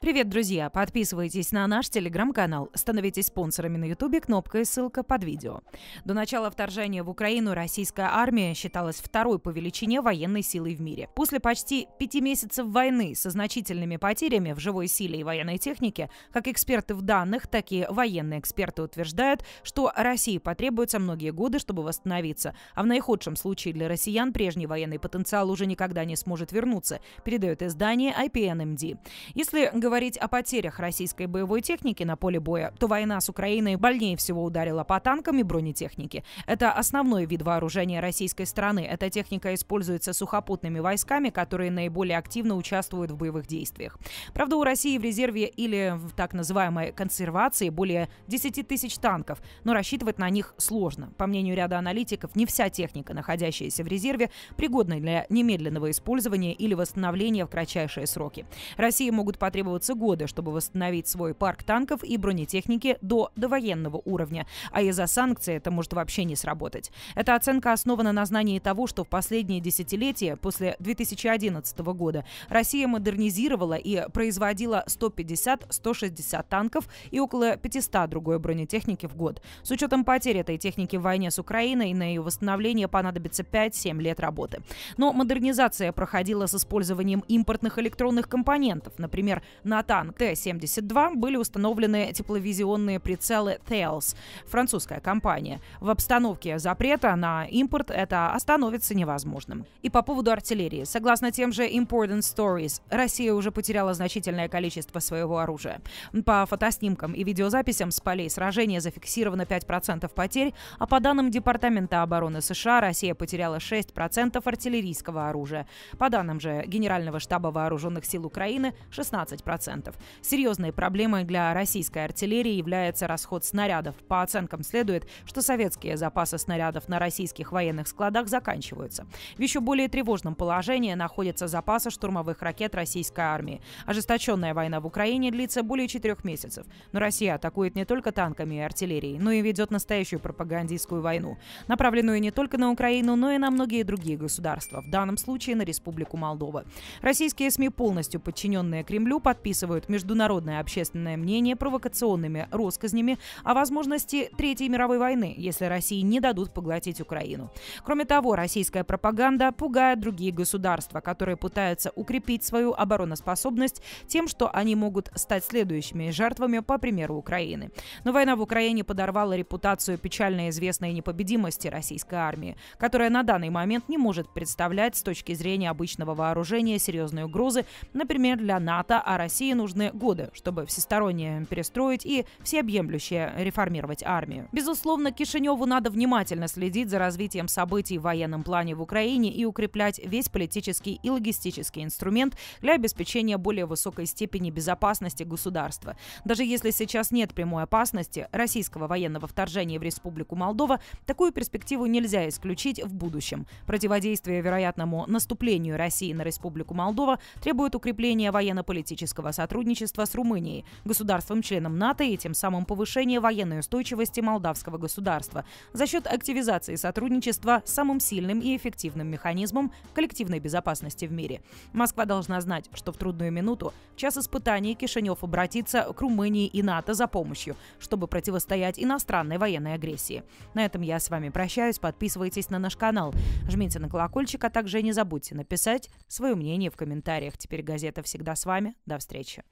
Привет, друзья! Подписывайтесь на наш телеграм-канал, становитесь спонсорами на ютубе, кнопка и ссылка под видео. До начала вторжения в Украину российская армия считалась второй по величине военной силой в мире. После почти пяти месяцев войны со значительными потерями в живой силе и военной технике, как эксперты в данных, так и военные эксперты утверждают, что России потребуются многие годы, чтобы восстановиться, а в наихудшем случае для россиян прежний военный потенциал уже никогда не сможет вернуться, передает издание IPNMD. Если говорить говорить о потерях российской боевой техники на поле боя, то война с Украиной больнее всего ударила по танкам и бронетехнике. Это основной вид вооружения российской страны. Эта техника используется сухопутными войсками, которые наиболее активно участвуют в боевых действиях. Правда, у России в резерве или в так называемой консервации более 10 тысяч танков, но рассчитывать на них сложно. По мнению ряда аналитиков, не вся техника, находящаяся в резерве, пригодна для немедленного использования или восстановления в кратчайшие сроки. России могут потребовать потребуются годы, чтобы восстановить свой парк танков и бронетехники до довоенного уровня, а из-за санкций это может вообще не сработать. Эта оценка основана на знании того, что в последние десятилетия, после 2011 года, Россия модернизировала и производила 150-160 танков и около 500 другой бронетехники в год. С учетом потерь этой техники в войне с Украиной, на ее восстановление понадобится 5-7 лет работы. Но модернизация проходила с использованием импортных электронных компонентов, например, на танк Т-72 были установлены тепловизионные прицелы Thales, французская компания. В обстановке запрета на импорт это остановится невозможным. И по поводу артиллерии. Согласно тем же Important Stories, Россия уже потеряла значительное количество своего оружия. По фотоснимкам и видеозаписям с полей сражения зафиксировано 5% потерь, а по данным Департамента обороны США Россия потеряла 6% артиллерийского оружия. По данным же Генерального штаба вооруженных сил Украины, 16% 10%. Серьезной проблемой для российской артиллерии является расход снарядов. По оценкам следует, что советские запасы снарядов на российских военных складах заканчиваются. В еще более тревожном положении находятся запасы штурмовых ракет российской армии. Ожесточенная война в Украине длится более четырех месяцев. Но Россия атакует не только танками и артиллерией, но и ведет настоящую пропагандистскую войну, направленную не только на Украину, но и на многие другие государства, в данном случае на Республику Молдова. Российские СМИ, полностью подчиненные Кремлю, подписывают подписывают международное общественное мнение провокационными россказнями о возможности Третьей мировой войны, если России не дадут поглотить Украину. Кроме того, российская пропаганда пугает другие государства, которые пытаются укрепить свою обороноспособность тем, что они могут стать следующими жертвами, по примеру Украины. Но война в Украине подорвала репутацию печально известной непобедимости российской армии, которая на данный момент не может представлять с точки зрения обычного вооружения серьезные угрозы, например, для НАТО, а Россия России нужны годы, чтобы всесторонне перестроить и всеобъемлюще реформировать армию. Безусловно, Кишиневу надо внимательно следить за развитием событий в военном плане в Украине и укреплять весь политический и логистический инструмент для обеспечения более высокой степени безопасности государства. Даже если сейчас нет прямой опасности российского военного вторжения в Республику Молдова, такую перспективу нельзя исключить в будущем. Противодействие вероятному наступлению России на Республику Молдова требует укрепления военно-политического дальнего сотрудничества с Румынией, государством-членом НАТО и тем самым повышение военной устойчивости молдавского государства за счет активизации сотрудничества с самым сильным и эффективным механизмом коллективной безопасности в мире. Москва должна знать, что в трудную минуту, в час испытаний, Кишинев обратится к Румынии и НАТО за помощью, чтобы противостоять иностранной военной агрессии. На этом я с вами прощаюсь. Подписывайтесь на наш канал, жмите на колокольчик, а также не забудьте написать свое мнение в комментариях. Теперь газета всегда с вами. До встречи встречи.